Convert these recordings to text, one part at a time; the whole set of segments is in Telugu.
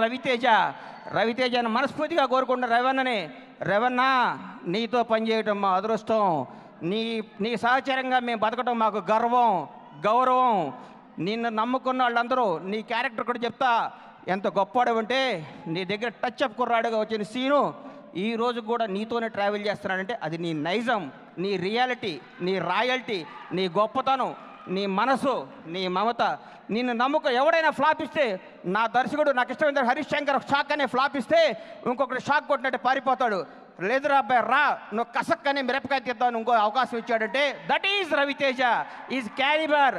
రవితేజ రవితేజ అని మనస్ఫూర్తిగా కోరుకుంటున్న రవణని రవణ నీతో పనిచేయటం మా అదృష్టం నీ నీ సహచరంగా మేము బతకడం మాకు గర్వం గౌరవం నిన్ను నమ్ముకున్న వాళ్ళందరూ నీ క్యారెక్టర్ కూడా చెప్తా ఎంత గొప్పవాడు ఉంటే నీ దగ్గర టచ్ అప్ కుర్రాడుగా వచ్చిన సీను ఈ రోజు కూడా నీతోనే ట్రావెల్ చేస్తున్నాడంటే అది నీ నైజం నీ రియాలిటీ నీ రాయల్టీ నీ గొప్పతనం నీ మనసు నీ మమత నిన్ను నమ్ముక ఎవడైనా ఫ్లాప్ ఇస్తే నా దర్శకుడు నాకు ఇష్టమైన హరీష్ శంకర్ షాక్ అనే ఫ్లాప్ ఇస్తే ఇంకొకటి షాక్ కొట్టినట్టు పారిపోతాడు లేదురా అబ్బాయి రా నువ్వు కసక్కనే మిరపకాయ తీద్దాం ఇంకో అవకాశం ఇచ్చాడంటే that is Ravi Teja is calibre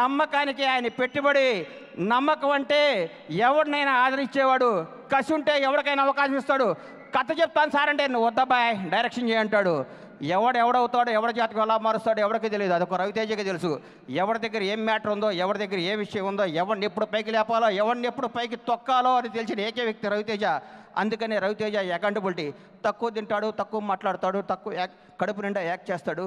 నమ్మకానికి ఆయన పెట్టుబడి నమ్మకం అంటే ఎవరినైనా ఆదరించేవాడు కసి ఉంటే ఎవరికైనా అవకాశం ఇస్తాడు కథ చెప్తాను సార్ అంటే నువ్వు వద్దబ్బాయ్ డైరెక్షన్ చేయంటాడు ఎవడు ఎవడవుతాడో ఎవడ జాతకం ఎలా మారుస్తాడో ఎవరికి తెలియదు అది ఒక రవితేజకి తెలుసు ఎవరి దగ్గర ఏం మ్యాటర్ ఉందో ఎవరి దగ్గర ఏ విషయం ఉందో ఎవరిని ఎప్పుడు పైకి లేపాలో ఎవరిని ఎప్పుడు పైకి తొక్కాలో అని తెలిసిన ఏకే వ్యక్తి రవితేజ అందుకని రవితేజ అకౌంటబిలిటీ తక్కువ తింటాడు తక్కువ మాట్లాడతాడు తక్కువ యాక్ కడుపు నిండా యాక్ట్ చేస్తాడు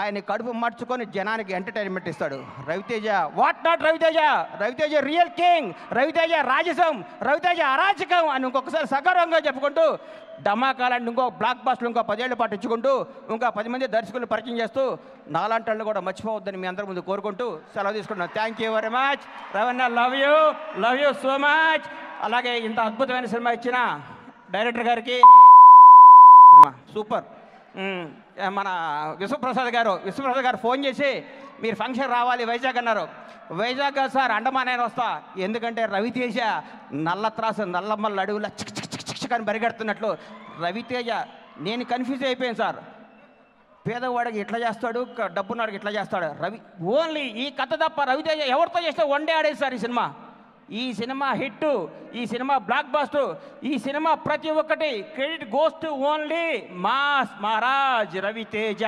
ఆయన కడుపు మార్చుకొని జనానికి ఎంటర్టైన్మెంట్ ఇస్తాడు Ravi Teja what not Ravi Teja Ravi Teja real king Ravi Teja రాజసం రవితేజ అరాచకం అని ఇంకొకసారి సగర్వంగా చెప్పుకుంటూ డమాకాలాంటి ఇంకో బ్లాక్ బాస్ట్లు ఇంకో పదేళ్ళు పాటు ఇచ్చుకుంటూ ఇంకా పది మంది దర్శకులు పరిచయం చేస్తూ నాలాంటి కూడా మర్చిపోవద్దని మీ అందరి ముందు కోరుకుంటూ సెలవు తీసుకుంటున్నాను thank you very much Ravanna love you love you so much అలాగే ఇంత అద్భుతమైన సినిమా ఇచ్చిన డైరెక్టర్ గారికి సినిమా సూపర్ మన విశ్వప్రసాద్ గారు విశ్వప్రసాద్ గారు ఫోన్ చేసి మీరు ఫంక్షన్ రావాలి వైజాగ్ అన్నారు వైజాగ్ సార్ అండమాన్ నేను వస్తా ఎందుకంటే రవితేజ నల్ల త్రాసు నల్లమ్మల అడుగుల చిక్ చిక్ చిక్ చిక్ అని పరిగెడుతున్నట్లు రవితేజ నేను కన్ఫ్యూజ్ అయిపోయాను సార్ పేదవాడికి ఇట్లా చేస్తాడు డబ్బున్నాడికి ఇట్లా చేస్తాడు రవి ఓన్లీ ఈ కథ తప్ప రవితేజ ఎవరితో చేస్తే వన్ డే ఆడేది సార్ ఈ సినిమా ఈ సినిమా హిట్ ఈ సినిమా బ్లాక్ బాస్టర్ ఈ సినిమా ప్రతి ఒక్కటి credit goes to only mass Maharaj Ravi Teja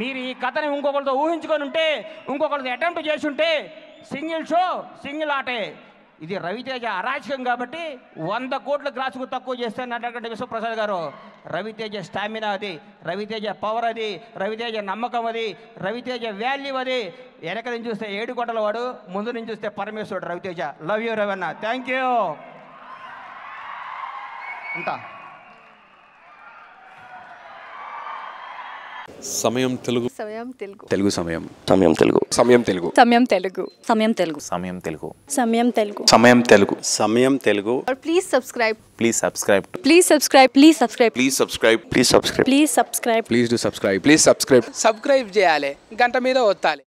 మీరు ఈ కథని ఇంకొకరితో ఊహించుకొని ఉంటే ఇంకొకరితో అటెంప్ట్ చేసి ఉంటే సింగిల్ షో సింగిల్ ఆటే ఇది రవితేజ అరాచకం కాబట్టి వంద కోట్ల గ్రాసుకు తక్కువ చేస్తానన్నటువంటి విశ్వప్రసాద్ గారు రవితేజ స్టామినా అది రవితేజ పవర్ అది రవితేజ నమ్మకం అది రవితేజ వాల్యూ అది వెనక నుంచి చూస్తే కోటల వాడు ముందు నుంచి చూస్తే పరమేశ్వరుడు Ravi Teja love you Ravanna thank you ఉంటా సమయం తెలుగు సమయం తెలుగు తెలుగు సమయం సమయం Telugu Samayam Telugu Samayam Telugu Samayam Telugu Samayam Telugu Samayam Telugu Samayam Telugu Samayam Telugu please subscribe please subscribe please subscribe please subscribe please subscribe please subscribe please subscribe please subscribe subscribe please subscribe subscribe చేయాలి గంట మీద వత్తాలి